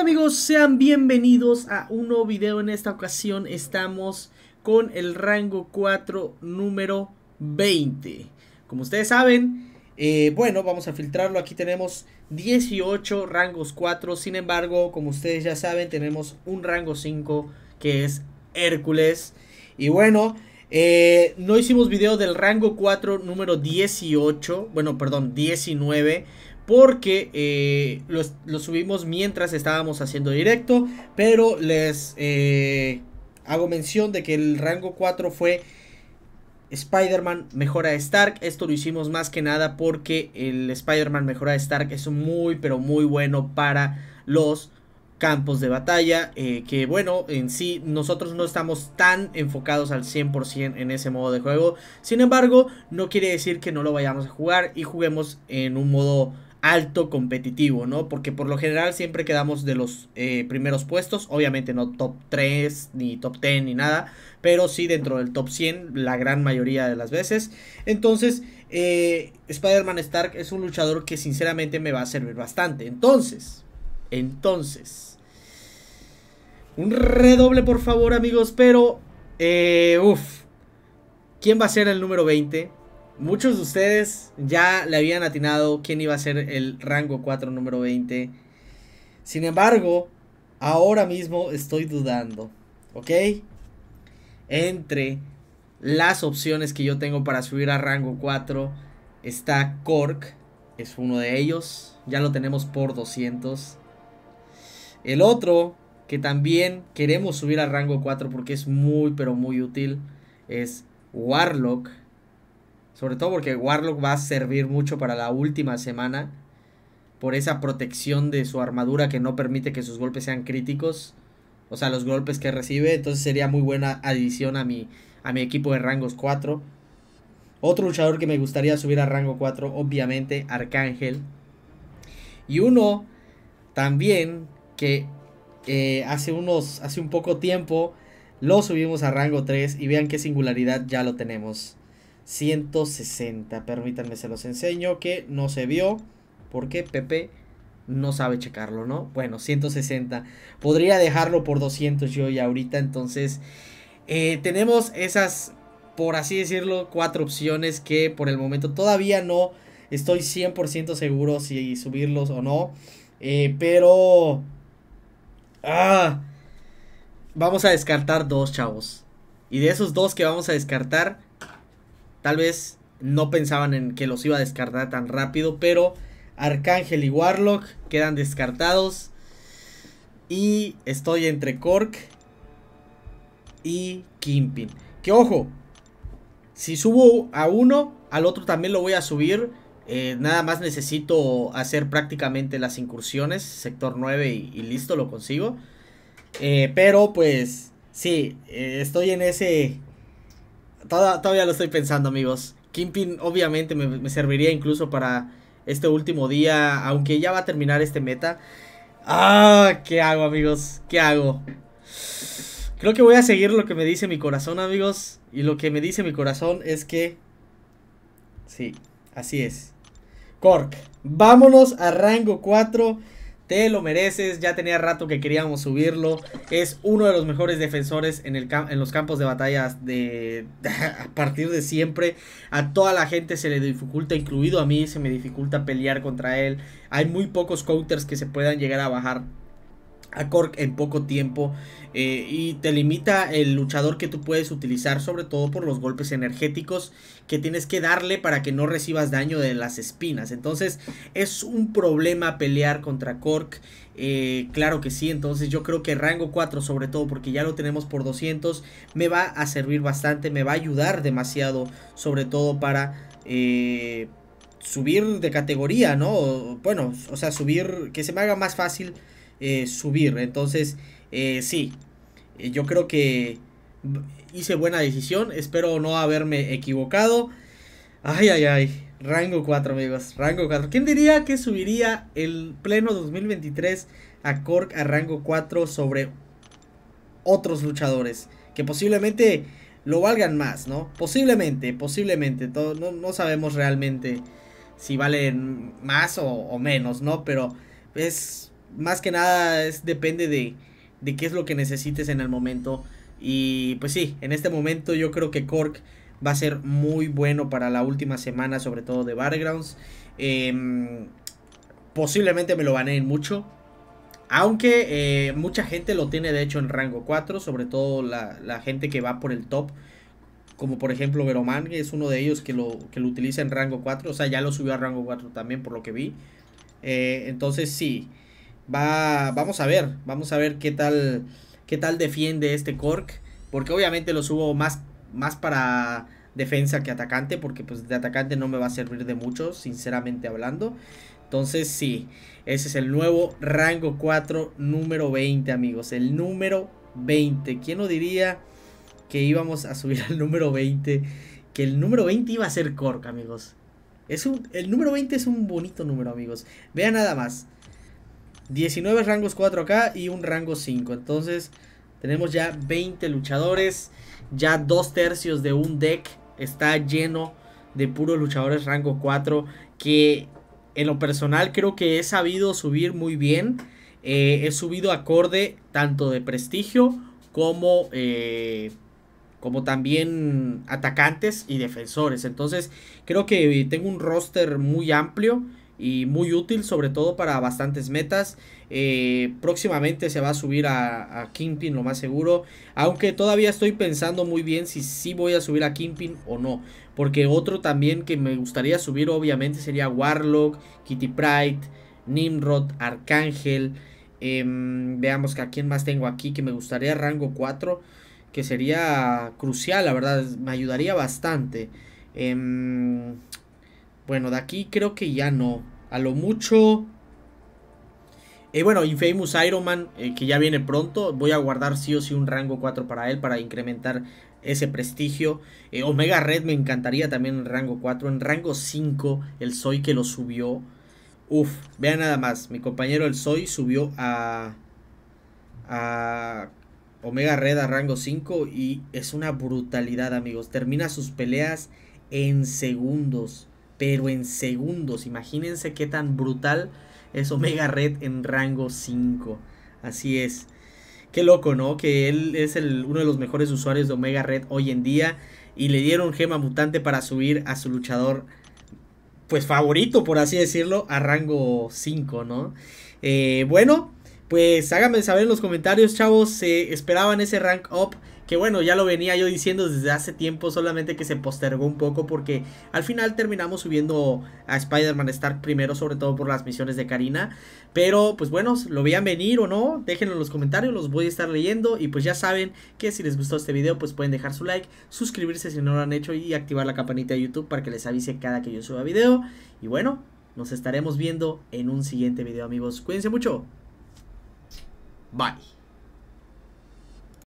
amigos, sean bienvenidos a un nuevo video. En esta ocasión estamos con el rango 4 número 20. Como ustedes saben, eh, bueno, vamos a filtrarlo. Aquí tenemos 18 rangos 4. Sin embargo, como ustedes ya saben, tenemos un rango 5 que es Hércules. Y bueno, eh, no hicimos video del rango 4 número 18. Bueno, perdón, 19 porque eh, lo, subimos mientras estábamos haciendo directo, pero les eh, hago mención de que el rango 4 fue Spider-Man Mejora Stark. Esto lo hicimos más que nada porque el Spider-Man Mejora Stark es muy, pero muy bueno para los campos de batalla, eh, que bueno, en sí nosotros no estamos tan enfocados al 100% en ese modo de juego, sin embargo, no quiere decir que no lo vayamos a jugar y juguemos en un modo alto competitivo, ¿no? Porque por lo general siempre quedamos de los eh, primeros puestos, obviamente no top 3 ni top 10 ni nada, pero sí dentro del top 100 la gran mayoría de las veces. Entonces, eh, Spider-Man Stark es un luchador que sinceramente me va a servir bastante. Entonces, entonces, un redoble por favor amigos, pero, eh, uff, ¿quién va a ser el número 20? Muchos de ustedes ya le habían atinado quién iba a ser el rango 4 número 20. Sin embargo, ahora mismo estoy dudando, ¿ok? Entre las opciones que yo tengo para subir a rango 4 está Cork, es uno de ellos, ya lo tenemos por 200. El otro que también queremos subir a rango 4 porque es muy pero muy útil es Warlock sobre todo porque Warlock va a servir mucho para la última semana. Por esa protección de su armadura que no permite que sus golpes sean críticos. O sea, los golpes que recibe. Entonces sería muy buena adición a mi, a mi equipo de rangos 4. Otro luchador que me gustaría subir a rango 4, obviamente, Arcángel. Y uno también que eh, hace, unos, hace un poco tiempo lo subimos a rango 3 y vean qué singularidad ya lo tenemos. 160. Permítanme, se los enseño que no se vio porque Pepe no sabe checarlo, ¿no? Bueno, 160. Podría dejarlo por 200 yo y ahorita, entonces eh, tenemos esas, por así decirlo, cuatro opciones que por el momento todavía no estoy 100% seguro si subirlos o no. Eh, pero... Ah, vamos a descartar dos, chavos. Y de esos dos que vamos a descartar, Tal vez no pensaban en que los iba a descartar tan rápido, pero Arcángel y Warlock quedan descartados. Y estoy entre Cork y Kimpin. Que ojo, si subo a uno, al otro también lo voy a subir. Eh, nada más necesito hacer prácticamente las incursiones, sector 9 y, listo, lo consigo. Eh, pero pues sí, eh, estoy en ese todavía lo estoy pensando, amigos. Kimpin, obviamente me, me, serviría incluso para este último día, aunque ya va a terminar este meta. Ah, ¿qué hago, amigos? ¿Qué hago? Creo que voy a seguir lo que me dice mi corazón, amigos. Y lo que me dice mi corazón es que... Sí, así es. Cork, vámonos a rango 4. Te lo mereces, ya tenía rato que queríamos subirlo. Es uno de los mejores defensores en, el en los campos de batallas de, a partir de siempre. A toda la gente se le dificulta, incluido a mí, se me dificulta pelear contra él. Hay muy pocos counters que se puedan llegar a bajar a Cork en poco tiempo eh, y te limita el luchador que tú puedes utilizar, sobre todo por los golpes energéticos que tienes que darle para que no recibas daño de las espinas. Entonces es un problema pelear contra Cork, eh, claro que sí, entonces yo creo que rango 4 sobre todo porque ya lo tenemos por 200 me va a servir bastante, me va a ayudar demasiado sobre todo para... Eh, subir de categoría, ¿no? Bueno, o sea, subir, que se me haga más fácil eh, subir. Entonces, eh, sí, eh, yo creo que hice buena decisión. Espero no haberme equivocado. Ay, ay, ay. Rango 4, amigos. Rango 4. ¿Quién diría que subiría el pleno 2023 a Cork a rango 4 sobre otros luchadores? Que posiblemente lo valgan más, ¿no? Posiblemente, posiblemente. no, sabemos realmente si valen más o, o menos, ¿no? Pero es más que nada es, depende de, de qué es lo que necesites en el momento. Y pues sí, en este momento yo creo que Cork va a ser muy bueno para la última semana, sobre todo de Battlegrounds. Em, posiblemente me lo baneen mucho. Aunque eh, mucha gente lo tiene de hecho en rango 4, sobre todo la, la, gente que va por el top. Como por ejemplo Veroman, que es uno de ellos que lo, que lo utiliza en rango 4. O sea, ya lo subió a rango 4 también, por lo que vi. Eh, entonces sí, Va, vamos a ver, vamos a ver qué tal, qué tal defiende este Cork, porque obviamente lo subo más, más para defensa que atacante, porque pues de atacante no me va a servir de mucho, sinceramente hablando. Entonces sí, ese es el nuevo rango 4, número 20 amigos, el número 20. ¿Quién lo diría que íbamos a subir al número 20? Que el número 20 iba a ser Cork amigos. Es un, el número 20 es un bonito número amigos. Vean nada más. 19 rangos 4 acá y un rango 5. Entonces tenemos ya 20 luchadores. Ya dos tercios de un deck está lleno de puros luchadores rango 4. Que en lo personal creo que he sabido subir muy bien. Eh, he subido acorde tanto de prestigio como, eh, como también atacantes y defensores. Entonces creo que tengo un roster muy amplio y muy útil, sobre todo para bastantes metas. Eh, próximamente se va a subir a, Kingpin, lo más seguro. Aunque todavía estoy pensando muy bien si sí voy a subir a Kingpin o no. Porque otro también que me gustaría subir, obviamente, sería Warlock, Kitty Pride, Nimrod, Arcángel. Em, veamos que a quién más tengo aquí que me gustaría rango 4. Que sería crucial, la verdad. Me ayudaría bastante. Em, bueno, de aquí creo que ya no a lo mucho. y eh, bueno, Infamous Iron Man, eh, que ya viene pronto. Voy a guardar sí o sí un rango 4 para él para incrementar ese prestigio. Eh, Omega Red me encantaría también en rango 4. En rango 5, el Soy que lo subió. Uf, vean nada más. Mi compañero el Soy subió a. a. Omega Red a rango 5. Y es una brutalidad, amigos. Termina sus peleas en segundos pero en segundos. Imagínense qué tan brutal es Omega Red en rango 5. Así es. Qué loco, ¿no? Que él es uno de los mejores usuarios de Omega Red hoy en día. Y le dieron gema mutante para subir a su luchador, pues favorito, por así decirlo, a rango 5, ¿no? Eh, bueno, pues háganme saber en los comentarios, chavos, se esperaban ese rank up. Que bueno, ya lo venía yo diciendo desde hace tiempo, solamente que se postergó un poco porque al final terminamos subiendo a Spider-Man Stark primero, sobre todo por las misiones de Karina. Pero pues bueno, lo veían venir o no, déjenlo en los comentarios, los voy a estar leyendo. Y pues ya saben que si les gustó este video, pues pueden dejar su like, suscribirse si no lo han hecho y activar la campanita de YouTube para que les avise cada que yo suba video. Y bueno, nos estaremos viendo en un siguiente video amigos. Cuídense mucho. Bye.